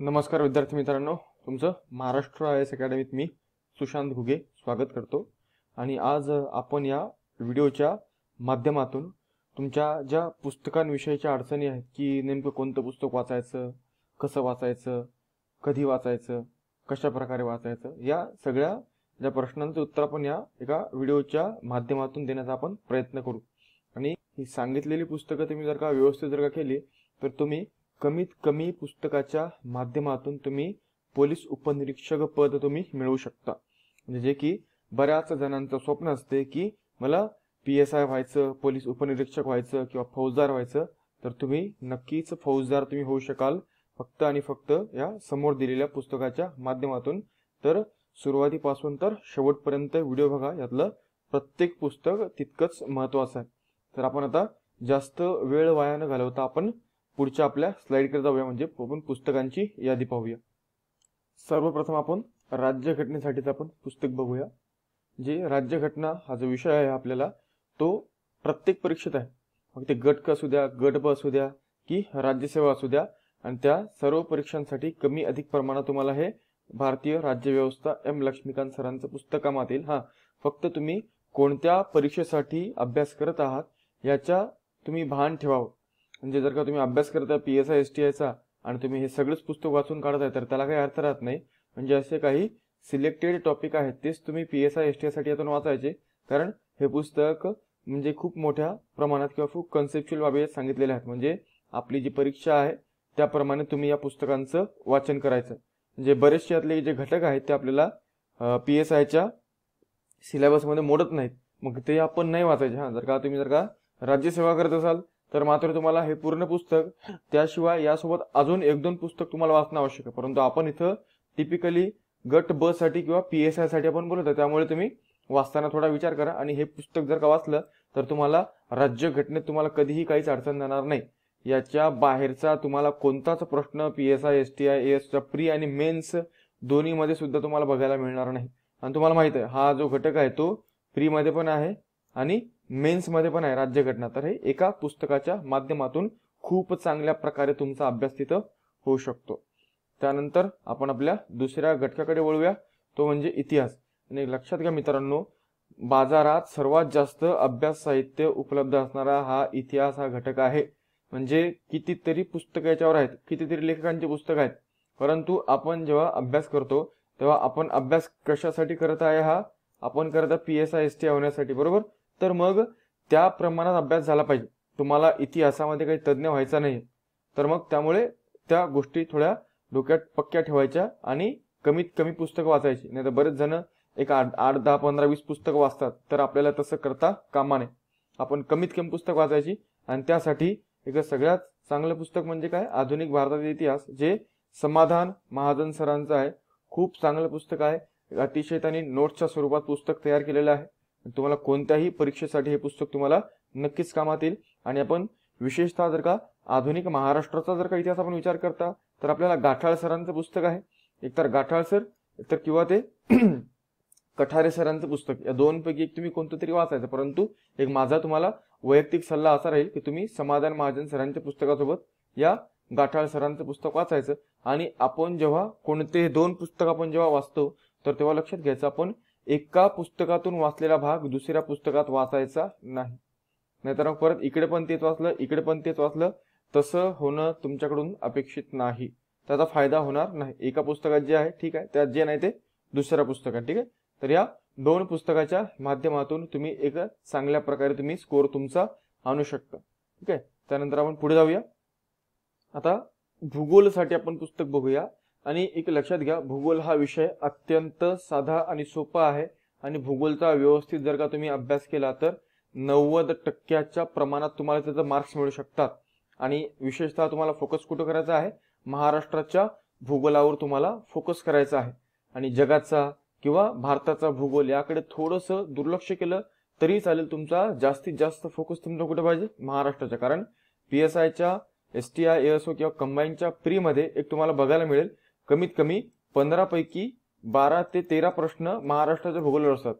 नमस्कार विद्यार्थी मित्रांनो तुमचं महाराष्ट्र आय एस अकॅडमीत मी सुशांत घुगे स्वागत करतो आणि आज आपण या व्हिडिओच्या माध्यमातून तुमच्या ज्या पुस्तकांविषयीच्या अडचणी आहेत की नेमकं कोणतं पुस्तक वाचायचं कसं वाचायचं कधी वाचायचं कशा प्रकारे वाचायचं या सगळ्या ज्या प्रश्नांचं उत्तर आपण या एका व्हिडिओच्या माध्यमातून देण्याचा आपण प्रयत्न करू आणि ही सांगितलेली पुस्तकं तुम्ही जर का व्यवस्थित जर का केली तर तुम्ही कमीत कमी पुस्तकाच्या माध्यमातून तुम्ही पोलीस उपनिरीक्षक पद तुम्ही मिळवू शकता म्हणजे जे की बऱ्याच जणांचं स्वप्न असते की मला पी एस आय व्हायचं पोलीस उपनिरीक्षक व्हायचं किंवा फौजदार व्हायचं तर तुम्ही नक्कीच फौजदार तुम्ही होऊ शकाल फक्त आणि फक्त या समोर दिलेल्या पुस्तकाच्या माध्यमातून तर सुरुवातीपासून तर शेवटपर्यंत व्हिडिओ बघा यातलं प्रत्येक पुस्तक तितकंच महत्वाचं आहे तर आपण आता जास्त वेळ वाया न घालवता आपण पुढच्या आपल्या स्लाईडकडे जाऊया म्हणजे आपण पुस्तकांची यादी पाहूया सर्वप्रथम आपण राज्यघटनेसाठीच आपण पुस्तक बघूया जे राज्यघटना हा जो विषय आहे आपल्याला तो प्रत्येक परीक्षेत आहे मग ते गटक असू द्या गट ब असू द्या की राज्यसेवा असू द्या आणि त्या सर्व परीक्षांसाठी कमी अधिक प्रमाणात तुम्हाला हे भारतीय राज्यव्यवस्था एम लक्ष्मीकांत सरांचं पुस्तकामातील हा फक्त तुम्ही कोणत्या परीक्षेसाठी अभ्यास करत आहात याच्या तुम्ही भान ठेवावं म्हणजे जर का तुम्ही अभ्यास करताय P S I S T आयचा आणि तुम्ही हे सगळंच पुस्तक वाचून काढताय तर त्याला काही अर्थ राहत नाही म्हणजे असे काही सिलेक्टेड टॉपिक आहेत तेच तुम्ही P S I S T आयसाठी यातून वाचायचे कारण हे पुस्तक म्हणजे खूप मोठ्या प्रमाणात किंवा खूप कन्सेप्च्युअल बाबी सांगितलेल्या आहेत म्हणजे आपली जी परीक्षा आहे त्याप्रमाणे तुम्ही या पुस्तकांचं वाचन करायचं म्हणजे बरेचशे यातले जे घटक आहेत ते आपल्याला पी एस आयच्या सिलेबसमध्ये मोडत नाहीत मग ते आपण नाही वाचायचे हां जर का तुम्ही जर का राज्यसेवा करत असाल तर मात्र तुम्हाला हे पूर्ण पुस्तक त्याशिवाय यासोबत अजून एक दोन पुस्तक तुम्हाला वाचणं आवश्यक आहे परंतु आपण इथं टिपिकली गट ब साठी किंवा पी एस आय साठी आपण बोलतो त्यामुळे तुम्ही वाचताना थोडा विचार करा आणि हे पुस्तक जर का वाचलं तर तुम्हाला राज्य घटनेत तुम्हाला कधीही काहीच अडचण जाणार नाही याच्या बाहेरचा तुम्हाला कोणताच प्रश्न P S I S T I एसचा प्री आणि मेन्स दोन्हीमध्ये सुद्धा तुम्हाला बघायला मिळणार नाही आणि तुम्हाला माहित आहे हा जो घटक आहे तो मध्ये पण आहे आणि मेन्समध्ये पण आहे राज्यघटना तर हे एका पुस्तकाच्या माध्यमातून खूप चांगल्या प्रकारे तुमचा अभ्यास तिथं होऊ शकतो त्यानंतर आपण आपल्या दुसऱ्या घटकाकडे वळूया तो म्हणजे इतिहास आणि लक्षात घ्या मित्रांनो बाजारात सर्वात जास्त अभ्यास साहित्य उपलब्ध असणारा हा इतिहास हा घटक आहे म्हणजे कितीतरी पुस्तकं याच्यावर आहेत कितीतरी लेखकांची पुस्तकं आहेत परंतु आपण जेव्हा अभ्यास करतो तेव्हा आपण अभ्यास कशासाठी करत आहे हा आपण करत P S I S T होण्यासाठी बरोबर तर मग त्या प्रमाणात अभ्यास झाला पाहिजे तुम्हाला इतिहासामध्ये काही तज्ज्ञ व्हायचा नाही तर मग त्यामुळे त्या गोष्टी थोड्या डोक्यात पक्क्या ठेवायच्या आणि कमीत कमी पुस्तकं वाचायची नाही तर बरेच जण एक आठ आठ दहा पंधरा वीस पुस्तकं वाचतात तर आपल्याला तसं करता कामा नये आपण कमीत कमी पुस्तक वाचायची आणि त्यासाठी एक सगळ्यात चांगलं पुस्तक म्हणजे काय आधुनिक भारताचा इतिहास जे समाधान महाजन सरांचं आहे खूप चांगलं पुस्तक आहे अतिशय त्यांनी नोट्सच्या स्वरूपात पुस्तक तयार केलेलं आहे तुम्हाला कोणत्याही परीक्षेसाठी हे पुस्तक तुम्हाला नक्कीच कामात येईल आणि आपण विशेषतः जर का आधुनिक महाराष्ट्राचा जर का इतिहास आपण विचार करता तर आपल्याला गाठाळ सरांचं पुस्तक आहे एकतर गाठाळ सर तर किंवा ते कठारे सरांचं पुस्तक या दोनपैकी एक तुम्ही कोणतं तरी वाचायचं परंतु एक माझा तुम्हाला वैयक्तिक सल्ला असा राहील की तुम्ही समाधान महाजन सरांच्या पुस्तकासोबत या गाठाळ सरांचं पुस्तक वाचायचं आणि आपण जेव्हा कोणते दोन पुस्तक आपण जेव्हा वाचतो तर तेव्हा लक्षात घ्यायचं आपण एका पुस्तकातून वाचलेला भाग दुसऱ्या पुस्तकात वाचायचा नाही नाहीतर मग परत इकडे पण तेच वाचलं इकडे पण तेच वाचलं तसं होणं तुमच्याकडून अपेक्षित नाही त्याचा फायदा होणार नाही एका पुस्तकात जे आहे ठीक आहे त्यात जे नाही ते दुसऱ्या पुस्तकात ठीक आहे तर या दोन पुस्तकाच्या माध्यमातून तुम्ही एक चांगल्या प्रकारे तुम्ही स्कोर तुमचा आणू शकता ठीक आहे त्यानंतर आपण पुढे जाऊया आता भूगोलसाठी आपण पुस्तक बघूया आणि एक लक्षात घ्या भूगोल हा विषय अत्यंत साधा आणि सोपा आहे आणि भूगोलचा व्यवस्थित जर का तुम्ही अभ्यास केला तर नव्वद टक्क्याच्या प्रमाणात तुम्हाला त्याचा मार्क्स मिळू शकतात आणि विशेषतः तुम्हाला फोकस कुठं करायचा आहे महाराष्ट्राच्या भूगोलावर तुम्हाला फोकस करायचा आहे आणि जगाचा किंवा भारताचा भूगोल याकडे थोडंसं दुर्लक्ष केलं तरी चालेल तुमचा जास्तीत जास्त फोकस तुमचा कुठे पाहिजे महाराष्ट्राच्या कारण पी एस आयच्या S T I S O किंवा कंबाईनच्या प्रीमध्ये एक तुम्हाला बघायला मिळेल कमीत कमी पंधरापैकी बारा ते तेरा प्रश्न महाराष्ट्राच्या भूगोलावर असतात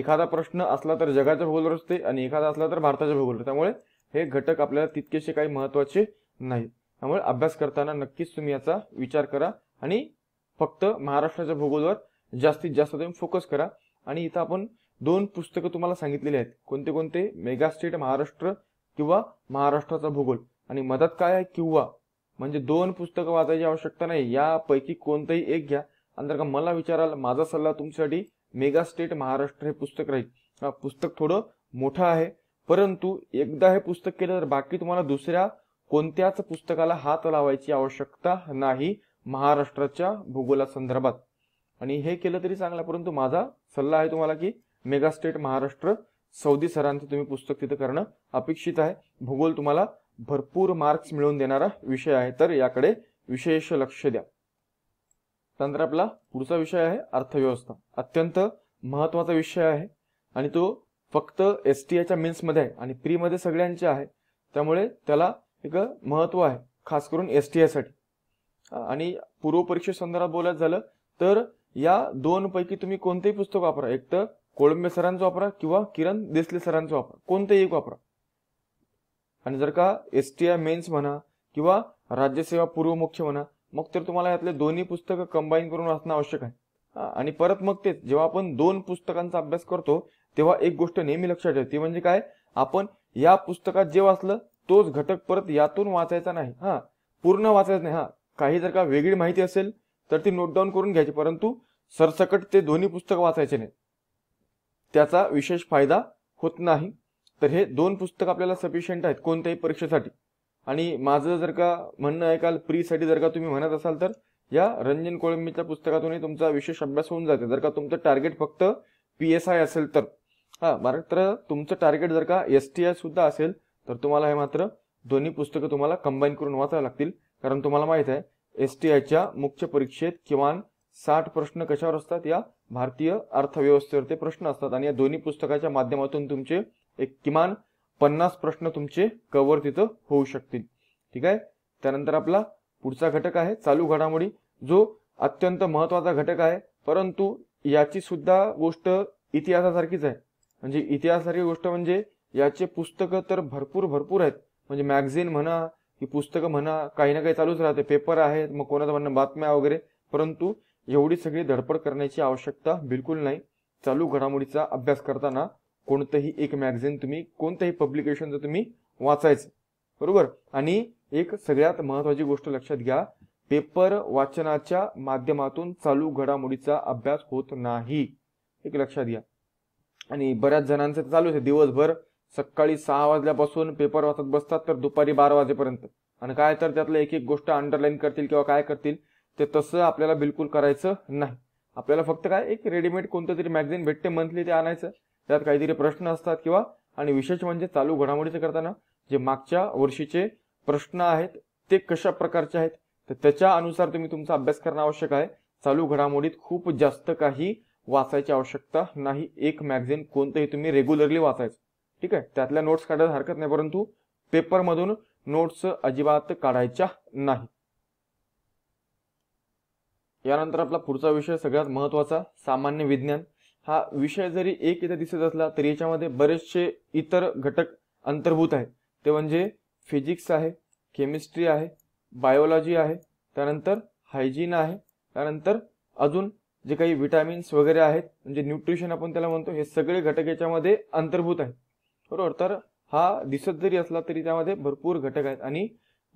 एखादा प्रश्न असला तर जगाच्या भूगोलावर असते आणि एखादा असला तर भारताच्या भूगोल त्यामुळे हे घटक आपल्याला तितकेसे काही महत्वाचे नाही त्यामुळे अभ्यास करताना नक्कीच तुम्ही याचा विचार करा आणि फक्त महाराष्ट्राच्या भूगोलवर जास्तीत जास्त तुम्ही फोकस करा आणि इथं आपण दोन पुस्तकं तुम्हाला सांगितलेली आहेत कोणते कोणते मेगा स्टेट महाराष्ट्र किंवा महाराष्ट्राचा भूगोल आणि मदत काय आहे किंवा म्हणजे दोन पुस्तकं वाचायची आवश्यकता नाही यापैकी कोणतंही एक घ्या आणि जर का मला विचाराल माझा सल्ला तुमच्यासाठी मेगा स्टेट महाराष्ट्र हे पुस्तक राहील पुस्तक थोडं मोठं आहे परंतु एकदा हे पुस्तक केलं तर बाकी तुम्हाला दुसऱ्या कोणत्याच पुस्तकाला हात लावायची आवश्यकता नाही महाराष्ट्राच्या भूगोला संदर्भात आणि हे केलं तरी चांगलं परंतु माझा सल्ला आहे तुम्हाला की मेगा स्टेट महाराष्ट्र सौदी सरांचं तुम्ही पुस्तक तिथं करणं अपेक्षित आहे भूगोल तुम्हाला भरपूर मार्क्स मिळवून देणारा विषय आहे तर याकडे विशेष लक्ष द्या त्यानंतर आपला पुढचा विषय आहे अर्थव्यवस्था अत्यंत महत्वाचा विषय आहे आणि तो फक्त एस टी आयच्या मीन्समध्ये आहे आणि प्रीमध्ये सगळ्यांचे आहे त्यामुळे त्याला एक महत्व आहे खास करून एस टी आयसाठी आणि पूर्वपरीक्षेसंदर्भात बोलायचं झालं तर या दोन पैकी तुम्ही कोणतेही पुस्तक वापरा एक तर कोळंबे सरांचं वापरा किंवा किरण देसले सरांचं वापरा कोणतेही वापरा आणि जर का एस टी आय मेन्स म्हणा किंवा राज्यसेवा पूर्व मुख्य म्हणा मग तर तुम्हाला यातले दोन्ही पुस्तकं कंबाईन करून वाचणं आवश्यक आहे आणि परत मग तेच जेव्हा आपण दोन पुस्तकांचा अभ्यास करतो तेव्हा एक गोष्ट नेहमी लक्षात ठेवते म्हणजे काय आपण या पुस्तकात जे वाचलं तोच घटक परत यातून वाचायचा नाही हा पूर्ण वाचायचं नाही हा काही जर का वेगळी माहिती असेल तर ती नोट डाऊन करून घ्यायची परंतु सरसकट ते दोन्ही पुस्तक वाचायचे नाही त्याचा विशेष फायदा होत नाही तर हे दोन पुस्तक आपल्याला सफिशियंट आहेत कोणत्याही परीक्षेसाठी आणि माझं जर का म्हणणं आहे प्री साठी जर का तुम्ही म्हणत असाल तर या रंजन कोळंबीच्या पुस्तकातूनही तुमचा विशेष अभ्यास होऊन जाते जर का तुमचं टार्गेट फक्त पी एस आय असेल तर हा मात्र तुमचं टार्गेट जर का एस टी आय सुद्धा असेल तर तुम्हाला हे मात्र दोन्ही पुस्तकं तुम्हाला कंबाईन करून वाचायला लागतील कारण तुम्हाला माहित आहे एस टी आयच्या मुख्य परीक्षेत किमान साठ प्रश्न कशावर असतात या भारतीय अर्थव्यवस्थेवर ते प्रश्न असतात आणि या दोन्ही पुस्तकाच्या माध्यमातून तुमचे एक किमान पन्नास प्रश्न तुमचे कव्हर तिथं होऊ शकतील ठीक आहे त्यानंतर आपला पुढचा घटक आहे चालू घडामोडी जो अत्यंत महत्वाचा घटक आहे परंतु याची सुद्धा गोष्ट इतिहासासारखीच आहे म्हणजे इतिहासासारखी गोष्ट म्हणजे याचे पुस्तकं तर भरपूर भरपूर आहेत म्हणजे मॅगझिन म्हणा की पुस्तकं म्हणा काही ना काही चालूच राहते पेपर आहेत मग कोणाचं म्हणणं बातम्या वगैरे परंतु एवढी सगळी धडपड करण्याची आवश्यकता बिलकुल नाही चालू घडामोडीचा अभ्यास करताना कोणतंही एक मॅगझिन तुम्ही कोणत्याही पब्लिकेशन जर तुम्ही वाचायचं बरोबर आणि एक सगळ्यात महत्वाची गोष्ट लक्षात घ्या पेपर वाचनाच्या माध्यमातून चालू घडामोडीचा अभ्यास होत नाही एक लक्षात घ्या आणि बऱ्याच जणांचं चालू आहे दिवसभर सकाळी सहा वाजल्यापासून पेपर वाचत बसतात तर दुपारी बारा वाजेपर्यंत आणि काय तर त्यातलं एक एक गोष्ट अंडरलाईन करतील किंवा काय करतील ते तसं आपल्याला बिलकुल करायचं नाही आपल्याला फक्त काय एक रेडीमेड कोणतं तरी मॅगझिन भेटते मंथली ते आणायचं त्यात काहीतरी प्रश्न असतात किंवा आणि विशेष म्हणजे चालू घडामोडीचं करताना जे मागच्या वर्षीचे प्रश्न आहेत ते कशा प्रकारचे आहेत तर त्याच्या अनुसार तुम्ही तुमचा अभ्यास करणं आवश्यक आहे चालू घडामोडीत खूप जास्त काही वाचायची आवश्यकता नाही एक मॅग्झिन कोणतंही तुम्ही रेग्युलरली वाचायचं ठीक आहे त्यातल्या नोट्स काढायला हरकत नाही परंतु पेपरमधून नोट्स अजिबात काढायच्या नाही यानंतर आपला पुढचा विषय सगळ्यात महत्वाचा सामान्य विज्ञान हा विषय जरी एक इथे दिसत असला तरी याच्यामध्ये बरेचसे इतर घटक अंतर्भूत आहेत ते म्हणजे फिजिक्स आहे केमिस्ट्री आहे बायोलॉजी आहे त्यानंतर हायजीन आहे त्यानंतर अजून जे काही विटॅमिन्स वगैरे आहेत म्हणजे न्यूट्रिशन आपण त्याला म्हणतो हे सगळे घटक याच्यामध्ये अंतर्भूत आहेत बरोबर तर हा दिसत जरी असला तरी त्यामध्ये भरपूर घटक आहेत आणि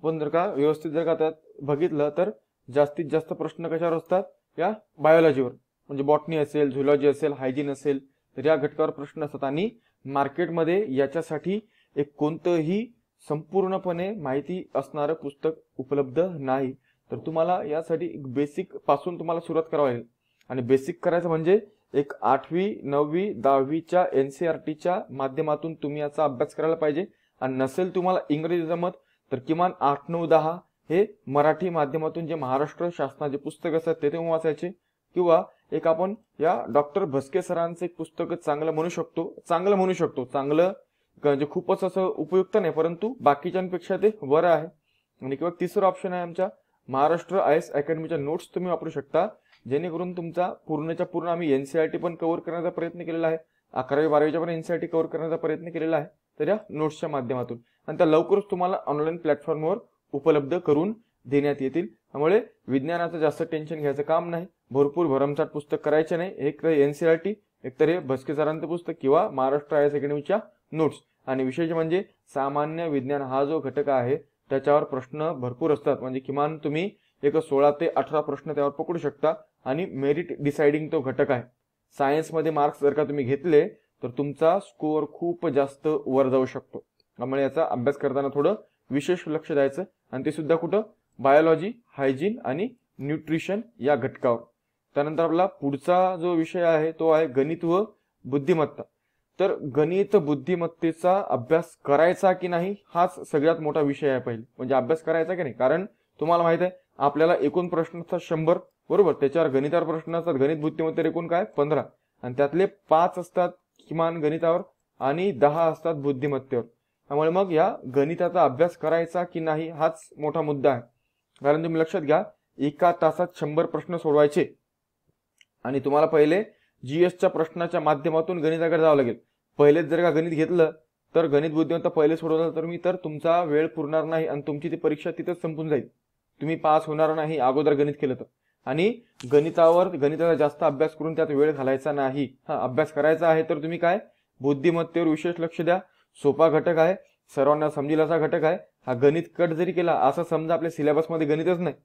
आपण जर का व्यवस्थित जर का त्यात बघितलं तर जास्तीत जास्त प्रश्न कशावर असतात या बायोलॉजीवर म्हणजे बॉटनी असेल झुलॉजी असेल हायजीन असेल तर या घटकावर प्रश्न असतात आणि मार्केटमध्ये याच्यासाठी एक कोणतंही संपूर्णपणे माहिती असणारं पुस्तक उपलब्ध नाही तर तुम्हाला यासाठी बेसिक पासून तुम्हाला सुरुवात करावी लागेल आणि बेसिक करायचं म्हणजे एक आठवी नववी दहावीच्या एन सी आर e टीच्या माध्यमातून तुम्ही याचा अभ्यास करायला पाहिजे आणि नसेल तुम्हाला इंग्रजी जमत तर किमान आठ नऊ दहा हे मराठी माध्यमातून जे महाराष्ट्र शासनाचे पुस्तक असतात ते वाचायचे किंवा एक आपण या डॉक्टर भस्के सरांचं एक पुस्तक चांगलं म्हणू शकतो चांगलं म्हणू शकतो चांगलं म्हणजे खूपच असं उपयुक्त नाही परंतु बाकीच्यांपेक्षा ते वर आहे आणि किंवा तिसरं ऑप्शन आहे आमच्या महाराष्ट्र आय एस अकॅडमीच्या नोट्स तुम्ही वापरू शकता जेणेकरून तुमचा पूर्णच्या पूर्ण आम्ही एनसीआरटी e पण कव्हर करण्याचा प्रयत्न केलेला आहे अकरावी बारावीच्या पण एनसीआरटी कव्हर e करण्याचा प्रयत्न केलेला आहे तर या नोट्सच्या माध्यमातून आणि त्या लवकरच तुम्हाला ऑनलाईन प्लॅटफॉर्मवर उपलब्ध करून देण्यात येतील त्यामुळे विज्ञानाचं जास्त टेन्शन घ्यायचं काम नाही भरपूर भरमसाट पुस्तक करायचे नाही एक तर एन सी आर टी एकतर हे पुस्तक किंवा महाराष्ट्र हायर सेकंडरीच्या नोट्स आणि विशेष म्हणजे सामान्य विज्ञान हा जो घटक आहे त्याच्यावर प्रश्न भरपूर असतात म्हणजे किमान तुम्ही एक सोळा ते अठरा प्रश्न त्यावर पकडू शकता आणि मेरिट डिसाइडिंग तो घटक आहे सायन्समध्ये मार्क्स जर का तुम्ही घेतले तर तुमचा स्कोअर खूप जास्त वर जाऊ शकतो त्यामुळे याचा अभ्यास करताना थोडं विशेष लक्ष द्यायचं आणि ते सुद्धा कुठं बायोलॉजी हायजीन आणि न्यूट्रिशन या घटकावर त्यानंतर आपला पुढचा जो विषय आहे तो आहे गणित व बुद्धिमत्ता तर गणित बुद्धिमत्तेचा अभ्यास करायचा की नाही हाच सगळ्यात मोठा विषय आहे पहिले म्हणजे अभ्यास करायचा की नाही कारण तुम्हाला माहित आहे आपल्याला एकूण प्रश्न असतात शंभर बरोबर त्याच्यावर गणितावर प्रश्न असतात गणित बुद्धिमत्तेवर एकूण काय पंधरा आणि त्यातले पाच असतात किमान गणितावर आणि दहा असतात बुद्धिमत्तेवर त्यामुळे मग या गणिताचा अभ्यास करायचा की नाही हाच मोठा मुद्दा आहे कारण तुम्ही लक्षात घ्या एका तासात शंभर प्रश्न सोडवायचे आणि तुम्हाला पहिले जीएसच्या प्रश्नाच्या माध्यमातून गणिताकडे जावं लागेल पहिलेच जर का गणित घेतलं तर गणित बुद्धिमत्ता पहिले सोडवलं तर मी तर तुमचा वेळ पुरणार नाही आणि तुमची ती परीक्षा तिथेच संपून जाईल तुम्ही पास होणार नाही अगोदर गणित केलं तर आणि गणितावर गणिताचा जास्त अभ्यास करून त्यात वेळ घालायचा नाही हा अभ्यास करायचा आहे तर तुम्ही काय बुद्धिमत्तेवर विशेष लक्ष द्या सोपा घटक आहे सर्वांना समजेल असा घटक आहे हा गणित कट जरी केला असं समजा आपल्या सिलेबसमध्ये गणितच नाही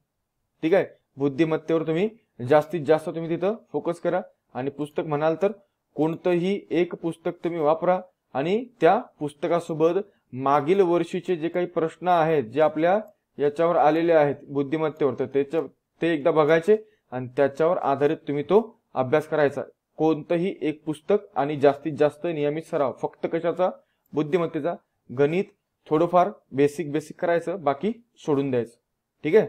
ठीक आहे बुद्धिमत्तेवर तुम्ही जास्तीत जास्त तुम्ही तिथं फोकस करा आणि पुस्तक म्हणाल तर कोणतंही एक पुस्तक तुम्ही वापरा आणि त्या पुस्तकासोबत मागील वर्षीचे जे काही प्रश्न आहेत जे आपल्या याच्यावर आलेले आहेत बुद्धिमत्तेवर तर त्याच्या ते एकदा बघायचे आणि त्याच्यावर आधारित तुम्ही तो अभ्यास करायचा कोणतंही एक पुस्तक आणि जास्तीत जास्त नियमित सराव फक्त कशाचा बुद्धिमत्तेचा गणित थोडंफार बेसिक बेसिक करायचं बाकी सोडून द्यायचं ठीक आहे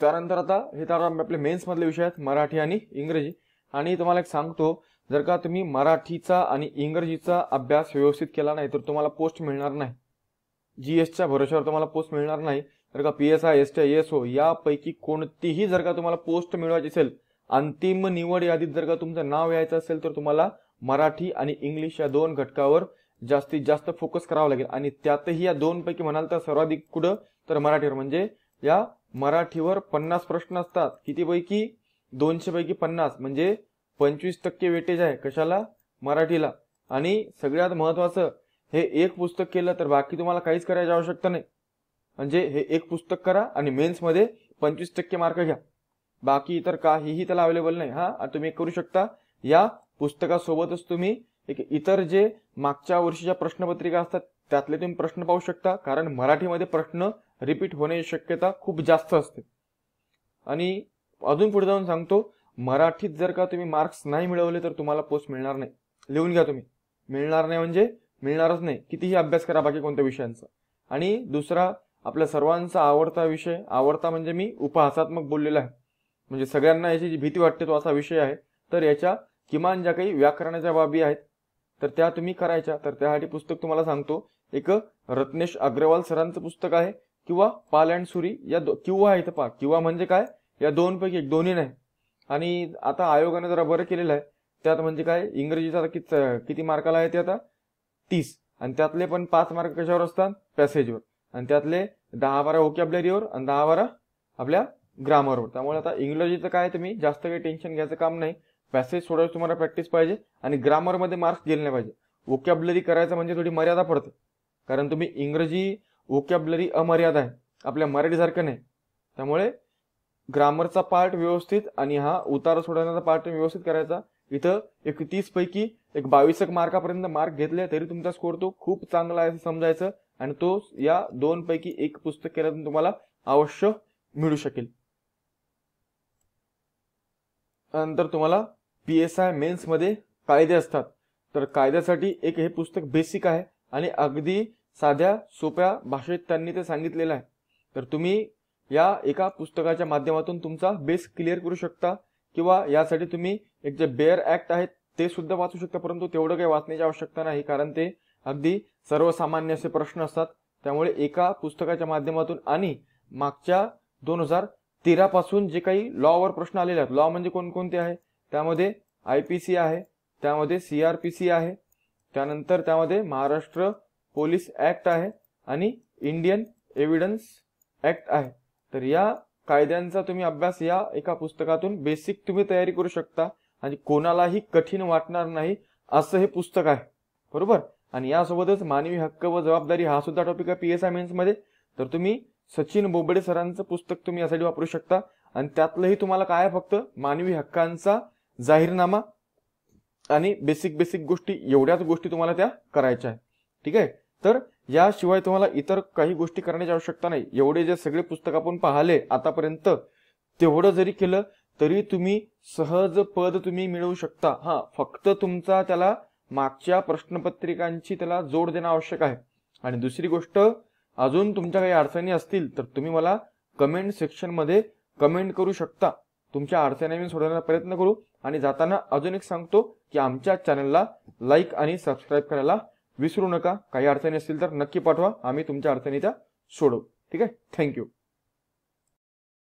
त्यानंतर आता हे तर आपले मेन्स मधले विषय आहेत मराठी आणि इंग्रजी आणि तुम्हाला एक सांगतो जर का तुम्ही मराठीचा आणि इंग्रजीचा अभ्यास व्यवस्थित केला नाही तर तुम्हाला पोस्ट मिळणार नाही जी एसच्या भरोश्यावर तुम्हाला पोस्ट मिळणार नाही जर का P S I S T S O यापैकी कोणतीही जर का तुम्हाला पोस्ट मिळवायची असेल अंतिम निवड यादीत जर का तुमचं नाव यायचं असेल तर तुम्हाला मराठी आणि इंग्लिश या दोन घटकावर जास्तीत जास्त फोकस करावा लागेल आणि त्यातही या दोन पैकी म्हणाल तर सर्वाधिक कुठं तर मराठीवर म्हणजे या मराठीवर पन्नास प्रश्न असतात कितीपैकी दोनशे पैकी पन्नास म्हणजे पंचवीस टक्के वेटेज आहे कशाला मराठीला आणि सगळ्यात महत्वाचं हे एक पुस्तक केलं तर बाकी तुम्हाला काहीच करायची आवश्यकता नाही म्हणजे हे एक पुस्तक करा आणि मेन्समध्ये पंचवीस टक्के मार्क घ्या बाकी इतर काहीही त्याला अवेलेबल नाही हा तुम्ही करू शकता या पुस्तकासोबतच तुम्ही ठीक आहे इतर जे मागच्या वर्षीच्या प्रश्नपत्रिका असतात त्यातले तुम्ही प्रश्न पाहू शकता कारण मराठीमध्ये प्रश्न रिपीट होण्याची शक्यता खूप जास्त असते आणि अजून पुढे जाऊन सांगतो मराठीत जर का तुम्ही मार्क्स नाही मिळवले तर तुम्हाला पोस्ट मिळणार नाही लिहून घ्या तुम्ही मिळणार नाही म्हणजे मिळणारच नाही कितीही अभ्यास करा बाकी कोणत्या विषयांचा आणि दुसरा आपल्या सर्वांचा आवडता विषय आवडता म्हणजे मी उपहासात्मक बोललेला आहे म्हणजे सगळ्यांना याची जी भीती वाटते तो असा विषय आहे तर याच्या किमान ज्या काही व्याकरणाच्या बाबी आहेत तर त्या तुम्ही करायच्या तर त्यासाठी पुस्तक तुम्हाला सांगतो एक रत्नेश अग्रवाल सरांचं पुस्तक आहे किंवा पाल अँड सुरी या किंवा आहे इथं पा किंवा म्हणजे काय या दोनपैकी एक दोन्ही नाही आणि आता आयोगाने जरा बरं केलेलं आहे त्यात म्हणजे काय इंग्रजीचा किती किती मार्काला आहे ते आता तीस आणि त्यातले पण पाच मार्क कशावर असतात पॅसेजवर आणि त्यातले दहा बारा ओकॅबलरीवर आणि दहा बारा आपल्या ग्रामरवर त्यामुळे आता इंग्रजीचं काय तुम्ही जास्त काही टेन्शन घ्यायचं काम नाही पॅसेज सोडायला तुम्हाला प्रॅक्टिस पाहिजे आणि ग्रामरमध्ये मार्क्स गेले नाही पाहिजे वोकॅबलरी करायचं म्हणजे थोडी मर्यादा पडते कारण तुम्ही इंग्रजी वोकॅबलरी अमर्यादा आहे आपल्या मराठीसारखं नाही त्यामुळे ग्रामरचा पार्ट व्यवस्थित आणि हा उतार सोडवण्याचा पार्ट व्यवस्थित करायचा इथं एक तीस पैकी एक बावीस मार्कापर्यंत मार्क घेतले तरी तुमचा स्कोर तो खूप चांगला आहे असं समजायचं आणि तो या दोन पैकी एक पुस्तक केल्यातून तुम्हाला अवश्य मिळू शकेल नंतर तुम्हाला पी एस आय मेन्समध्ये कायदे असतात तर कायद्यासाठी एक हे पुस्तक बेसिक आहे आणि अगदी साध्या सोप्या भाषेत त्यांनी ते सांगितलेलं आहे तर तुम्ही या एका पुस्तकाच्या माध्यमातून तुमचा बेस क्लिअर करू शकता किंवा यासाठी तुम्ही एक जे बेअर ऍक्ट आहे ते सुद्धा वाचू शकता परंतु तेवढं काही वाचण्याची आवश्यकता नाही कारण ते अगदी सर्वसामान्य असे प्रश्न असतात त्यामुळे एका पुस्तकाच्या माध्यमातून आणि मागच्या दोन हजार तेरापासून जे काही लॉवर प्रश्न आलेले आहेत लॉ म्हणजे कोणकोणते आहे त्यामध्ये आय पी सी आहे त्यामध्ये सी आर पी सी आहे त्यानंतर त्यामध्ये महाराष्ट्र पोलीस ऍक्ट आहे आणि इंडियन एव्हिडन्स ऍक्ट आहे तर या कायद्यांचा तुम्ही अभ्यास या एका पुस्तकातून बेसिक तुम्ही तयारी करू शकता आणि कोणालाही कठीण वाटणार नाही असं हे पुस्तक आहे बरोबर आणि यासोबतच मानवी हक्क व जबाबदारी हा सुद्धा टॉपिक आहे पी एस मध्ये मध्ये तर तुम्ही सचिन बोबडे सरांचं पुस्तक तुम्ही यासाठी वापरू शकता आणि त्यातलंही तुम्हाला काय फक्त मानवी हक्कांचा जाहीरनामा आणि बेसिक बेसिक गोष्टी एवढ्याच गोष्टी तुम्हाला त्या करायच्या आहेत ठीक आहे तर याशिवाय तुम्हाला इतर काही गोष्टी करण्याची आवश्यकता नाही एवढे जे सगळे पुस्तक आपण पाहिले आतापर्यंत तेवढं जरी केलं तरी तुम्ही सहज पद तुम्ही मिळवू शकता हा फक्त तुमचा त्याला मागच्या प्रश्नपत्रिकांची त्याला जोड देणं आवश्यक आहे आणि दुसरी गोष्ट अजून तुमच्या काही अडचणी असतील तर तुम्ही मला कमेंट सेक्शनमध्ये कमेंट करू शकता तुमच्या अडचणी मी सोडवण्याचा प्रयत्न करू आणि जाताना अजून एक सांगतो की आमच्या चॅनलला लाईक आणि सबस्क्राईब करायला विसरू नका काही अडचणी असतील तर नक्की पाठवा आम्ही तुमच्या अडचणी त्या सोडवू ठीक आहे थँक्यू